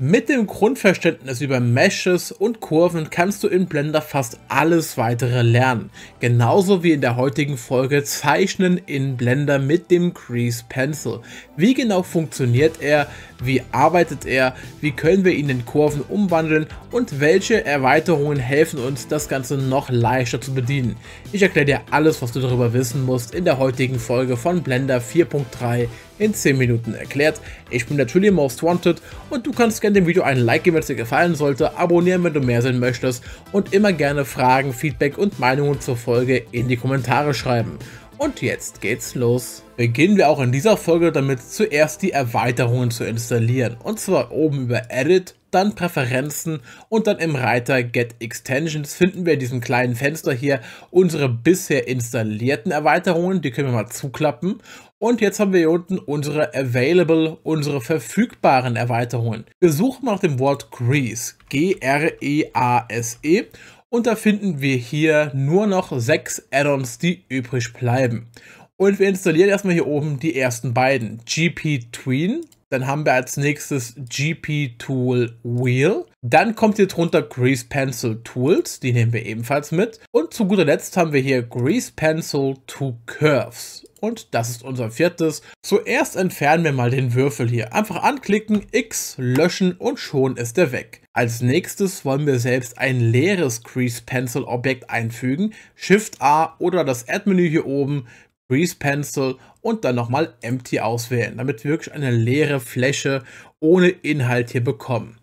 Mit dem Grundverständnis über Meshes und Kurven kannst du in Blender fast alles weitere lernen, genauso wie in der heutigen Folge Zeichnen in Blender mit dem Grease Pencil. Wie genau funktioniert er, wie arbeitet er, wie können wir ihn in Kurven umwandeln und welche Erweiterungen helfen uns, das Ganze noch leichter zu bedienen. Ich erkläre dir alles, was du darüber wissen musst in der heutigen Folge von Blender 4.3 in 10 Minuten erklärt. Ich bin natürlich Most Wanted und du kannst gerne dem Video ein Like geben, wenn es dir gefallen sollte, abonnieren, wenn du mehr sehen möchtest und immer gerne Fragen, Feedback und Meinungen zur Folge in die Kommentare schreiben. Und jetzt geht's los. Beginnen wir auch in dieser Folge damit, zuerst die Erweiterungen zu installieren. Und zwar oben über Edit, dann Präferenzen und dann im Reiter Get Extensions finden wir in diesem kleinen Fenster hier unsere bisher installierten Erweiterungen. Die können wir mal zuklappen. Und jetzt haben wir hier unten unsere Available, unsere verfügbaren Erweiterungen. Wir suchen nach dem Wort Grease, G-R-E-A-S-E, e. und da finden wir hier nur noch sechs Add-ons, die übrig bleiben. Und wir installieren erstmal hier oben die ersten beiden, GP Tween dann haben wir als nächstes GP Tool Wheel. Dann kommt hier drunter Grease Pencil Tools, die nehmen wir ebenfalls mit. Und zu guter Letzt haben wir hier Grease Pencil to Curves. Und das ist unser viertes. Zuerst entfernen wir mal den Würfel hier. Einfach anklicken, X, löschen und schon ist er weg. Als nächstes wollen wir selbst ein leeres Grease Pencil Objekt einfügen. Shift A oder das Add Menü hier oben, Grease Pencil und dann nochmal Empty auswählen, damit wir wirklich eine leere Fläche ohne Inhalt hier bekommen.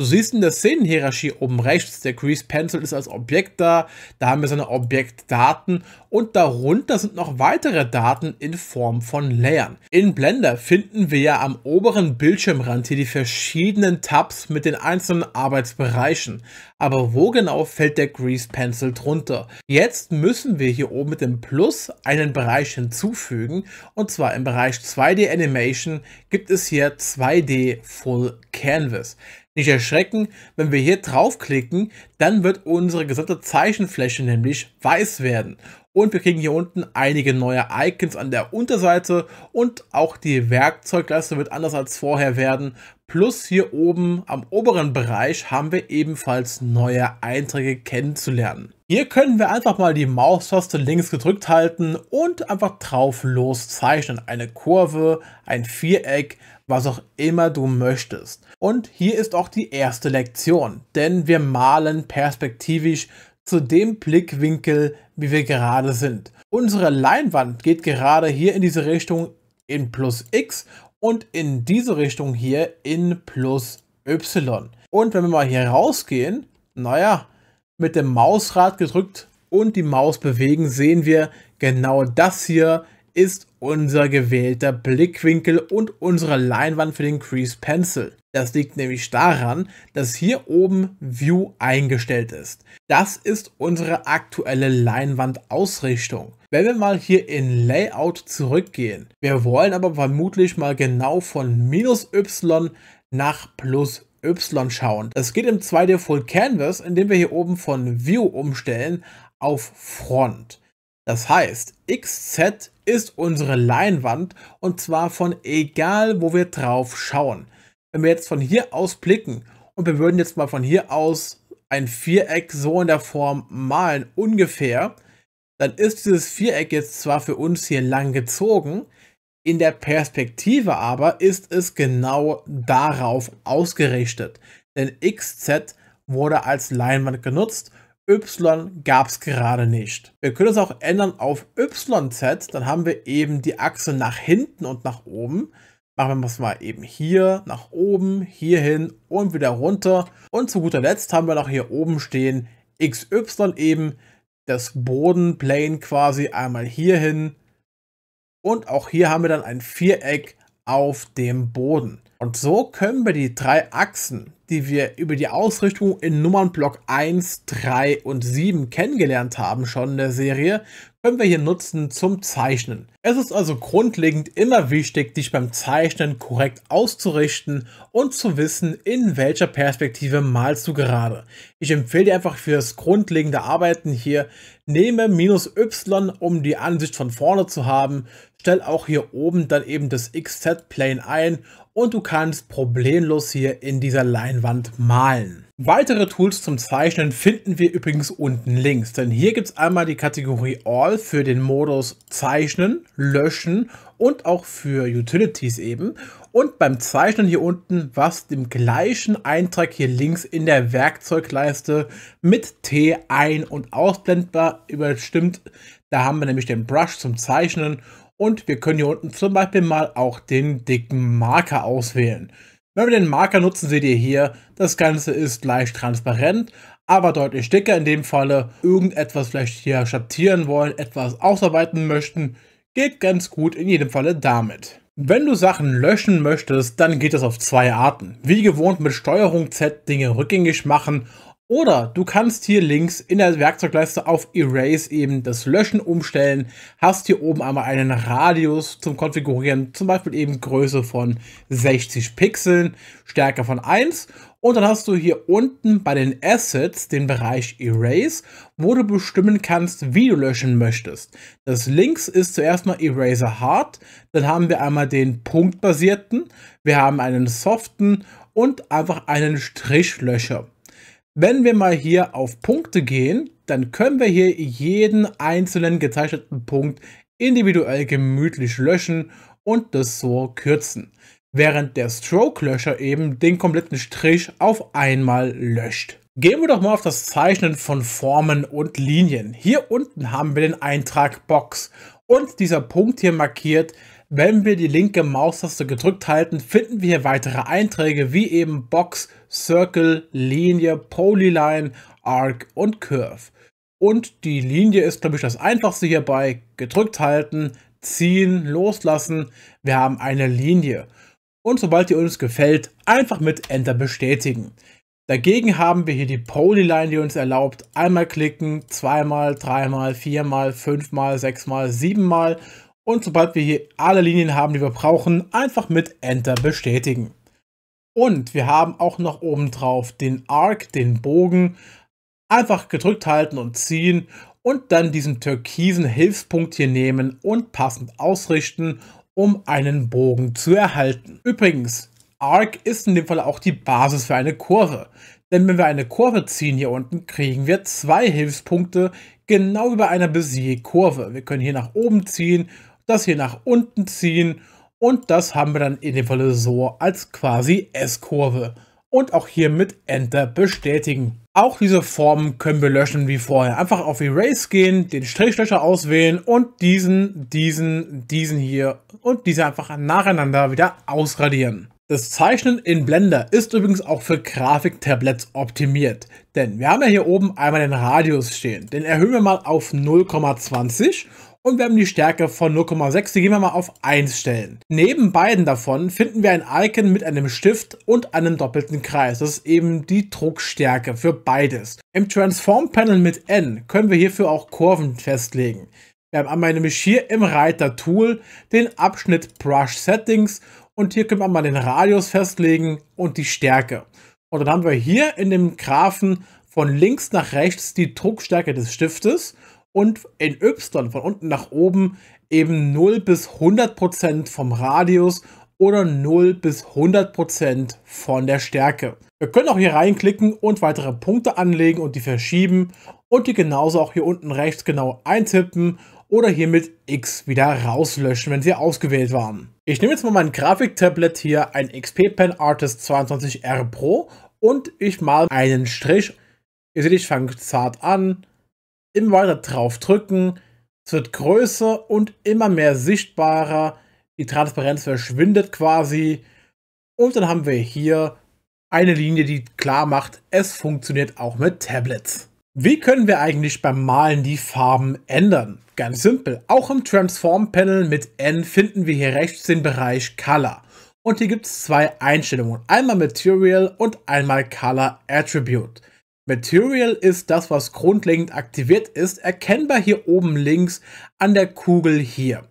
Du siehst in der Szenenhierarchie oben rechts, der Grease Pencil ist als Objekt da, da haben wir seine Objektdaten und darunter sind noch weitere Daten in Form von Layern. In Blender finden wir ja am oberen Bildschirmrand hier die verschiedenen Tabs mit den einzelnen Arbeitsbereichen. Aber wo genau fällt der Grease Pencil drunter? Jetzt müssen wir hier oben mit dem Plus einen Bereich hinzufügen und zwar im Bereich 2D Animation gibt es hier 2D Full Canvas. Nicht erschrecken, wenn wir hier draufklicken, dann wird unsere gesamte Zeichenfläche nämlich weiß werden. Und wir kriegen hier unten einige neue Icons an der Unterseite und auch die Werkzeugleiste wird anders als vorher werden. Plus hier oben am oberen Bereich haben wir ebenfalls neue Einträge kennenzulernen. Hier können wir einfach mal die Maustaste links gedrückt halten und einfach drauf loszeichnen. Eine Kurve, ein Viereck, was auch immer du möchtest. Und hier ist auch die erste Lektion, denn wir malen perspektivisch zu dem Blickwinkel, wie wir gerade sind. Unsere Leinwand geht gerade hier in diese Richtung in plus x und in diese Richtung hier in plus y. Und wenn wir mal hier rausgehen, naja, mit dem Mausrad gedrückt und die Maus bewegen, sehen wir, genau das hier ist unser gewählter Blickwinkel und unsere Leinwand für den Crease Pencil. Das liegt nämlich daran, dass hier oben View eingestellt ist. Das ist unsere aktuelle Leinwandausrichtung. Wenn wir mal hier in Layout zurückgehen, wir wollen aber vermutlich mal genau von minus y nach plus y schauen. Das geht im 2D Full Canvas, indem wir hier oben von View umstellen auf Front. Das heißt, XZ ist unsere Leinwand und zwar von egal, wo wir drauf schauen. Wenn wir jetzt von hier aus blicken und wir würden jetzt mal von hier aus ein Viereck so in der Form malen, ungefähr, dann ist dieses Viereck jetzt zwar für uns hier lang gezogen, in der Perspektive aber ist es genau darauf ausgerichtet, denn XZ wurde als Leinwand genutzt Y gab es gerade nicht. Wir können es auch ändern auf YZ, dann haben wir eben die Achse nach hinten und nach oben. Machen wir es mal eben hier, nach oben, hier hin und wieder runter. Und zu guter Letzt haben wir noch hier oben stehen XY eben, das Bodenplane quasi einmal hier hin. Und auch hier haben wir dann ein Viereck auf dem Boden. Und so können wir die drei Achsen, die wir über die Ausrichtung in Nummernblock 1, 3 und 7 kennengelernt haben schon in der Serie, können wir hier nutzen zum Zeichnen. Es ist also grundlegend immer wichtig, dich beim Zeichnen korrekt auszurichten und zu wissen, in welcher Perspektive malst du gerade. Ich empfehle dir einfach für das grundlegende Arbeiten hier, nehme minus Y, um die Ansicht von vorne zu haben, stell auch hier oben dann eben das XZ-Plane ein und du kannst problemlos hier in dieser Leinwand malen. Weitere Tools zum Zeichnen finden wir übrigens unten links, denn hier gibt es einmal die Kategorie All für den Modus Zeichnen, Löschen und auch für Utilities eben. Und beim Zeichnen hier unten, was dem gleichen Eintrag hier links in der Werkzeugleiste mit T ein- und ausblendbar überstimmt. Da haben wir nämlich den Brush zum Zeichnen und wir können hier unten zum Beispiel mal auch den dicken Marker auswählen. Wenn wir den Marker nutzen, seht ihr hier, das Ganze ist leicht transparent, aber deutlich dicker in dem Falle. Irgendetwas vielleicht hier schattieren wollen, etwas ausarbeiten möchten, geht ganz gut in jedem Falle damit. Wenn du Sachen löschen möchtest, dann geht das auf zwei Arten. Wie gewohnt mit STRG Z Dinge rückgängig machen oder du kannst hier links in der Werkzeugleiste auf Erase eben das Löschen umstellen, hast hier oben einmal einen Radius zum Konfigurieren, zum Beispiel eben Größe von 60 Pixeln, Stärke von 1 und dann hast du hier unten bei den Assets den Bereich Erase, wo du bestimmen kannst, wie du löschen möchtest. Das links ist zuerst mal Eraser Hard, dann haben wir einmal den punktbasierten, wir haben einen soften und einfach einen Strichlöscher. Wenn wir mal hier auf Punkte gehen, dann können wir hier jeden einzelnen gezeichneten Punkt individuell gemütlich löschen und das so kürzen, während der Stroke-Löscher eben den kompletten Strich auf einmal löscht. Gehen wir doch mal auf das Zeichnen von Formen und Linien. Hier unten haben wir den Eintrag Box und dieser Punkt hier markiert, wenn wir die linke Maustaste gedrückt halten, finden wir hier weitere Einträge wie eben Box, Circle, Linie, Polyline, Arc und Curve. Und die Linie ist, glaube ich, das einfachste hierbei. Gedrückt halten, ziehen, loslassen. Wir haben eine Linie. Und sobald die uns gefällt, einfach mit Enter bestätigen. Dagegen haben wir hier die Polyline, die uns erlaubt, einmal klicken, zweimal, dreimal, viermal, fünfmal, sechsmal, siebenmal und sobald wir hier alle Linien haben, die wir brauchen, einfach mit Enter bestätigen. Und wir haben auch noch oben drauf den Arc, den Bogen, einfach gedrückt halten und ziehen und dann diesen türkisen Hilfspunkt hier nehmen und passend ausrichten, um einen Bogen zu erhalten. Übrigens, Arc ist in dem Fall auch die Basis für eine Kurve. Denn wenn wir eine Kurve ziehen hier unten, kriegen wir zwei Hilfspunkte, genau über einer Bezier-Kurve. Wir können hier nach oben ziehen das hier nach unten ziehen und das haben wir dann in dem Falle so als quasi S-Kurve. Und auch hier mit Enter bestätigen. Auch diese Formen können wir löschen wie vorher. Einfach auf Erase gehen, den Strichlöcher auswählen und diesen, diesen, diesen hier und diese einfach nacheinander wieder ausradieren. Das Zeichnen in Blender ist übrigens auch für Grafiktabletts optimiert. Denn wir haben ja hier oben einmal den Radius stehen. Den erhöhen wir mal auf 0,20 und wir haben die Stärke von 0,6, die gehen wir mal auf 1 stellen. Neben beiden davon finden wir ein Icon mit einem Stift und einem doppelten Kreis. Das ist eben die Druckstärke für beides. Im Transform Panel mit N können wir hierfür auch Kurven festlegen. Wir haben einmal nämlich hier im Reiter Tool den Abschnitt Brush Settings und hier können wir mal den Radius festlegen und die Stärke. Und dann haben wir hier in dem Graphen von links nach rechts die Druckstärke des Stiftes und in Y von unten nach oben eben 0 bis 100% vom Radius oder 0 bis 100% von der Stärke. Wir können auch hier reinklicken und weitere Punkte anlegen und die verschieben und die genauso auch hier unten rechts genau eintippen oder hier mit X wieder rauslöschen, wenn sie ausgewählt waren. Ich nehme jetzt mal mein Grafiktablet hier, ein XP Pen Artist 22R Pro und ich mal einen Strich. Ihr seht, ich fange zart an, immer weiter drauf drücken. Es wird größer und immer mehr sichtbarer. Die Transparenz verschwindet quasi. Und dann haben wir hier eine Linie, die klar macht, es funktioniert auch mit Tablets. Wie können wir eigentlich beim Malen die Farben ändern? Ganz simpel. Auch im Transform Panel mit N finden wir hier rechts den Bereich Color. Und hier gibt es zwei Einstellungen. Einmal Material und einmal Color Attribute. Material ist das, was grundlegend aktiviert ist, erkennbar hier oben links an der Kugel hier.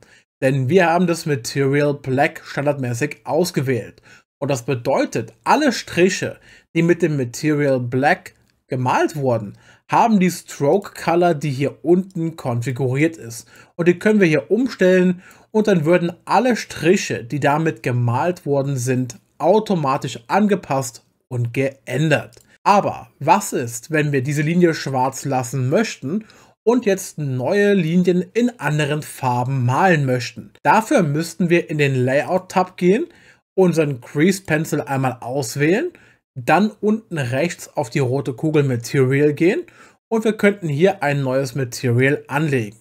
Denn wir haben das Material Black standardmäßig ausgewählt. Und das bedeutet, alle Striche, die mit dem Material Black gemalt wurden, haben die Stroke Color, die hier unten konfiguriert ist. Und die können wir hier umstellen und dann würden alle Striche, die damit gemalt worden sind, automatisch angepasst und geändert. Aber was ist, wenn wir diese Linie schwarz lassen möchten und jetzt neue Linien in anderen Farben malen möchten? Dafür müssten wir in den Layout-Tab gehen, unseren Crease Pencil einmal auswählen, dann unten rechts auf die rote Kugel Material gehen und wir könnten hier ein neues Material anlegen.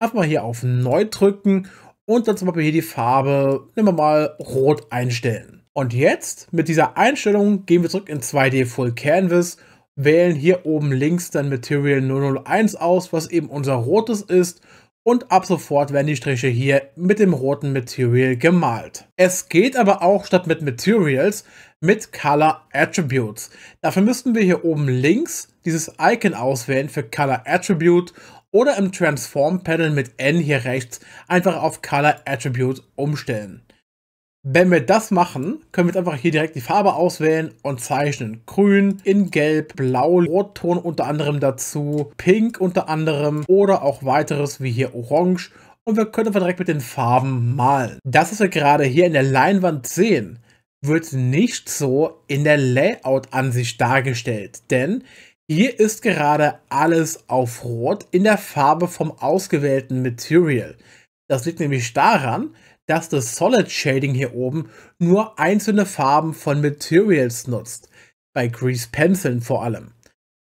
Einfach mal hier auf Neu drücken und dann zum Beispiel hier die Farbe, nehmen wir mal Rot einstellen. Und jetzt mit dieser Einstellung gehen wir zurück in 2D Full Canvas, wählen hier oben links dann Material 001 aus, was eben unser rotes ist und ab sofort werden die Striche hier mit dem roten Material gemalt. Es geht aber auch statt mit Materials mit Color Attributes. Dafür müssten wir hier oben links dieses Icon auswählen für Color Attribute oder im Transform Panel mit N hier rechts einfach auf Color Attribute umstellen. Wenn wir das machen, können wir jetzt einfach hier direkt die Farbe auswählen und zeichnen. Grün in Gelb, Blau, Rotton unter anderem dazu, Pink unter anderem oder auch weiteres wie hier Orange. Und wir können einfach direkt mit den Farben malen. Das, was wir gerade hier in der Leinwand sehen, wird nicht so in der Layout-Ansicht dargestellt, denn hier ist gerade alles auf Rot in der Farbe vom ausgewählten Material. Das liegt nämlich daran, dass das Solid Shading hier oben nur einzelne Farben von Materials nutzt, bei Grease Penciln vor allem.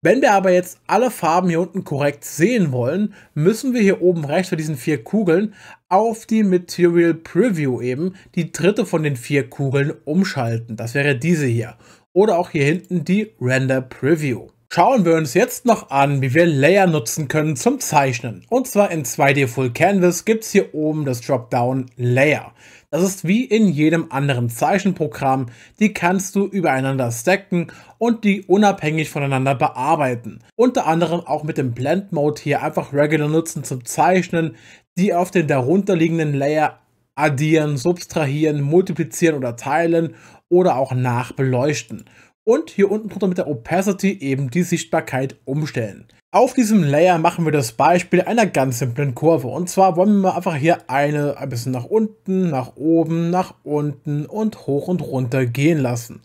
Wenn wir aber jetzt alle Farben hier unten korrekt sehen wollen, müssen wir hier oben rechts bei diesen vier Kugeln auf die Material Preview eben die dritte von den vier Kugeln umschalten. Das wäre diese hier. Oder auch hier hinten die Render Preview. Schauen wir uns jetzt noch an, wie wir Layer nutzen können zum Zeichnen. Und zwar in 2D Full Canvas gibt es hier oben das Dropdown Layer. Das ist wie in jedem anderen Zeichenprogramm, die kannst du übereinander stacken und die unabhängig voneinander bearbeiten. Unter anderem auch mit dem Blend Mode hier einfach Regular nutzen zum Zeichnen, die auf den darunterliegenden Layer addieren, subtrahieren, multiplizieren oder teilen oder auch nachbeleuchten und hier unten drunter mit der Opacity eben die Sichtbarkeit umstellen. Auf diesem Layer machen wir das Beispiel einer ganz simplen Kurve. Und zwar wollen wir einfach hier eine ein bisschen nach unten, nach oben, nach unten und hoch und runter gehen lassen.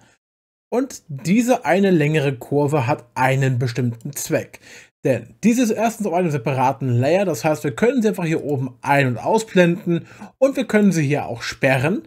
Und diese eine längere Kurve hat einen bestimmten Zweck. Denn dies ist erstens auf einem separaten Layer, das heißt, wir können sie einfach hier oben ein- und ausblenden und wir können sie hier auch sperren.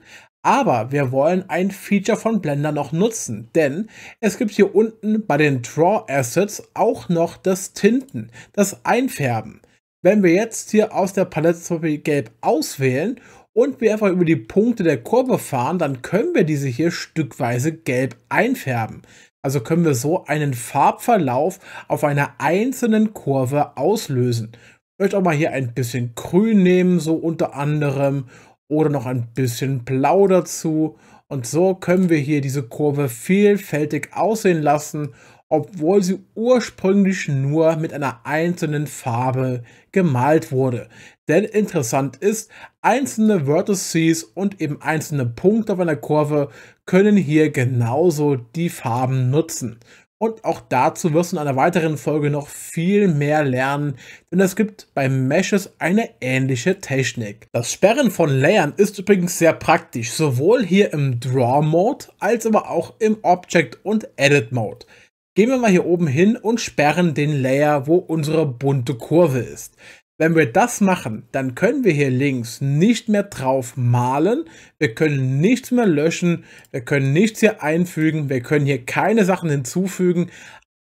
Aber wir wollen ein Feature von Blender noch nutzen, denn es gibt hier unten bei den Draw Assets auch noch das Tinten, das Einfärben. Wenn wir jetzt hier aus der Palette zum Beispiel Gelb auswählen und wir einfach über die Punkte der Kurve fahren, dann können wir diese hier stückweise gelb einfärben. Also können wir so einen Farbverlauf auf einer einzelnen Kurve auslösen. Ich möchte auch mal hier ein bisschen grün nehmen, so unter anderem oder noch ein bisschen Blau dazu. Und so können wir hier diese Kurve vielfältig aussehen lassen, obwohl sie ursprünglich nur mit einer einzelnen Farbe gemalt wurde. Denn interessant ist, einzelne Vertices und eben einzelne Punkte auf einer Kurve können hier genauso die Farben nutzen. Und auch dazu wirst du in einer weiteren Folge noch viel mehr lernen, denn es gibt bei Meshes eine ähnliche Technik. Das Sperren von Layern ist übrigens sehr praktisch, sowohl hier im Draw Mode als aber auch im Object und Edit Mode. Gehen wir mal hier oben hin und sperren den Layer, wo unsere bunte Kurve ist. Wenn wir das machen, dann können wir hier links nicht mehr drauf malen, wir können nichts mehr löschen, wir können nichts hier einfügen, wir können hier keine Sachen hinzufügen.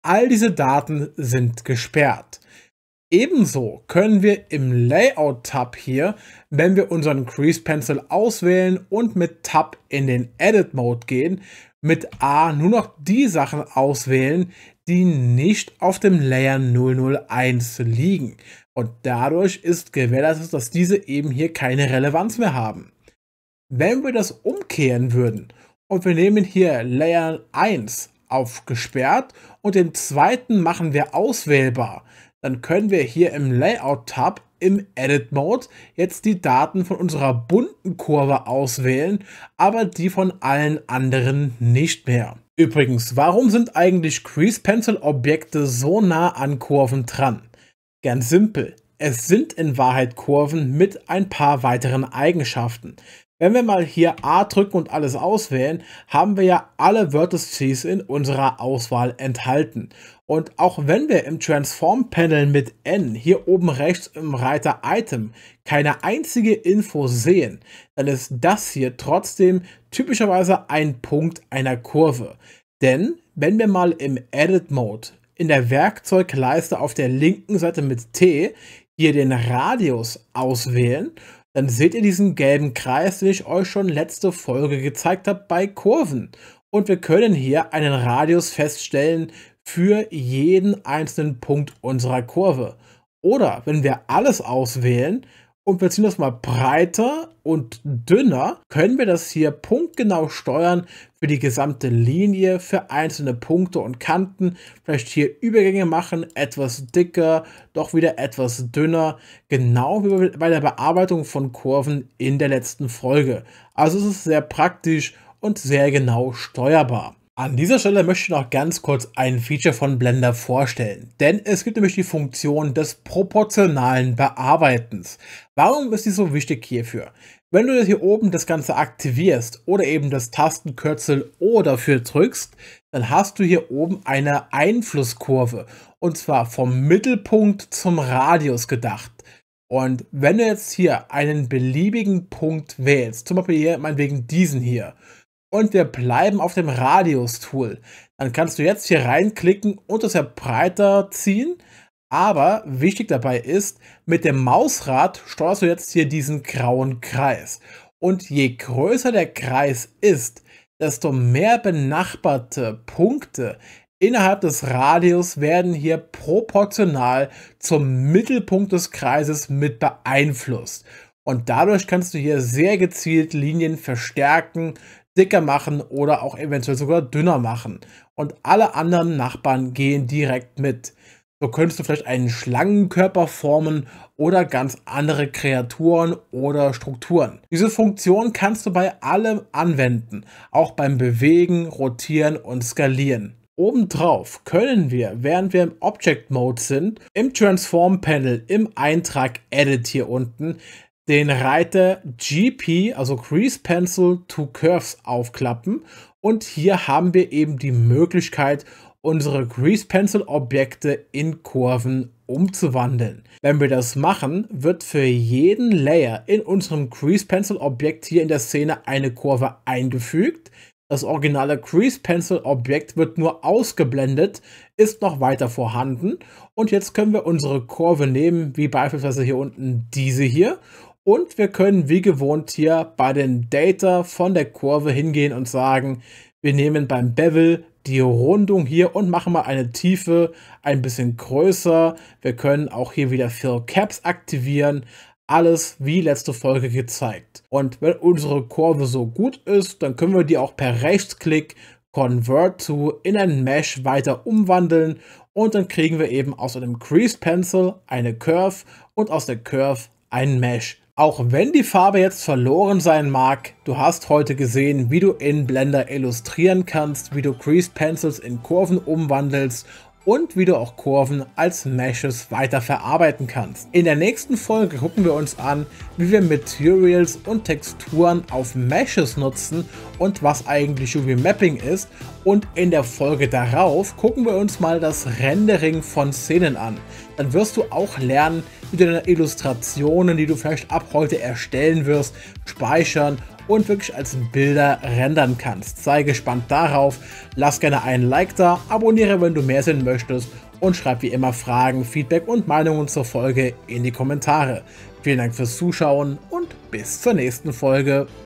All diese Daten sind gesperrt. Ebenso können wir im Layout-Tab hier, wenn wir unseren Crease Pencil auswählen und mit Tab in den Edit-Mode gehen, mit A nur noch die Sachen auswählen, die nicht auf dem Layer 001 liegen. Und dadurch ist gewährleistet, dass diese eben hier keine Relevanz mehr haben. Wenn wir das umkehren würden und wir nehmen hier Layer 1 auf gesperrt und den zweiten machen wir auswählbar, dann können wir hier im Layout-Tab im Edit Mode jetzt die Daten von unserer bunten Kurve auswählen, aber die von allen anderen nicht mehr. Übrigens, warum sind eigentlich Crease Pencil Objekte so nah an Kurven dran? Ganz simpel. Es sind in Wahrheit Kurven mit ein paar weiteren Eigenschaften. Wenn wir mal hier A drücken und alles auswählen, haben wir ja alle Vertices in unserer Auswahl enthalten. Und auch wenn wir im Transform-Panel mit N hier oben rechts im Reiter Item keine einzige Info sehen, dann ist das hier trotzdem typischerweise ein Punkt einer Kurve. Denn wenn wir mal im Edit Mode in der Werkzeugleiste auf der linken Seite mit T hier den Radius auswählen, dann seht ihr diesen gelben Kreis, den ich euch schon letzte Folge gezeigt habe bei Kurven. Und wir können hier einen Radius feststellen für jeden einzelnen Punkt unserer Kurve. Oder wenn wir alles auswählen, und wir ziehen das mal breiter und dünner, können wir das hier punktgenau steuern für die gesamte Linie, für einzelne Punkte und Kanten. Vielleicht hier Übergänge machen, etwas dicker, doch wieder etwas dünner. Genau wie bei der Bearbeitung von Kurven in der letzten Folge. Also es ist sehr praktisch und sehr genau steuerbar. An dieser Stelle möchte ich noch ganz kurz ein Feature von Blender vorstellen, denn es gibt nämlich die Funktion des proportionalen Bearbeitens. Warum ist die so wichtig hierfür? Wenn du hier oben das Ganze aktivierst oder eben das Tastenkürzel O dafür drückst, dann hast du hier oben eine Einflusskurve und zwar vom Mittelpunkt zum Radius gedacht. Und wenn du jetzt hier einen beliebigen Punkt wählst, zum Beispiel hier meinetwegen diesen hier, und wir bleiben auf dem Radius-Tool. Dann kannst du jetzt hier reinklicken und das ja breiter ziehen. Aber wichtig dabei ist, mit dem Mausrad steuerst du jetzt hier diesen grauen Kreis. Und je größer der Kreis ist, desto mehr benachbarte Punkte innerhalb des Radius werden hier proportional zum Mittelpunkt des Kreises mit beeinflusst. Und dadurch kannst du hier sehr gezielt Linien verstärken, dicker machen oder auch eventuell sogar dünner machen. Und alle anderen Nachbarn gehen direkt mit. So könntest du vielleicht einen Schlangenkörper formen oder ganz andere Kreaturen oder Strukturen. Diese Funktion kannst du bei allem anwenden, auch beim Bewegen, Rotieren und Skalieren. Obendrauf können wir, während wir im Object Mode sind, im Transform Panel im Eintrag Edit hier unten den Reiter GP, also Crease Pencil to Curves, aufklappen. Und hier haben wir eben die Möglichkeit, unsere Grease Pencil Objekte in Kurven umzuwandeln. Wenn wir das machen, wird für jeden Layer in unserem Grease Pencil Objekt hier in der Szene eine Kurve eingefügt. Das originale Grease Pencil Objekt wird nur ausgeblendet, ist noch weiter vorhanden. Und jetzt können wir unsere Kurve nehmen, wie beispielsweise hier unten diese hier, und wir können wie gewohnt hier bei den Data von der Kurve hingehen und sagen, wir nehmen beim Bevel die Rundung hier und machen mal eine Tiefe ein bisschen größer. Wir können auch hier wieder Fill Caps aktivieren. Alles wie letzte Folge gezeigt. Und wenn unsere Kurve so gut ist, dann können wir die auch per Rechtsklick Convert to in ein Mesh weiter umwandeln und dann kriegen wir eben aus einem Crease Pencil eine Curve und aus der Curve ein Mesh. Auch wenn die Farbe jetzt verloren sein mag, du hast heute gesehen, wie du in Blender illustrieren kannst, wie du Grease Pencils in Kurven umwandelst und wie du auch Kurven als Meshes weiterverarbeiten kannst. In der nächsten Folge gucken wir uns an, wie wir Materials und Texturen auf Meshes nutzen und was eigentlich UV Mapping ist und in der Folge darauf gucken wir uns mal das Rendering von Szenen an. Dann wirst du auch lernen, mit deinen Illustrationen, die du vielleicht ab heute erstellen wirst, speichern und wirklich als Bilder rendern kannst. Sei gespannt darauf, lass gerne einen Like da, abonniere, wenn du mehr sehen möchtest und schreib wie immer Fragen, Feedback und Meinungen zur Folge in die Kommentare. Vielen Dank fürs Zuschauen und bis zur nächsten Folge.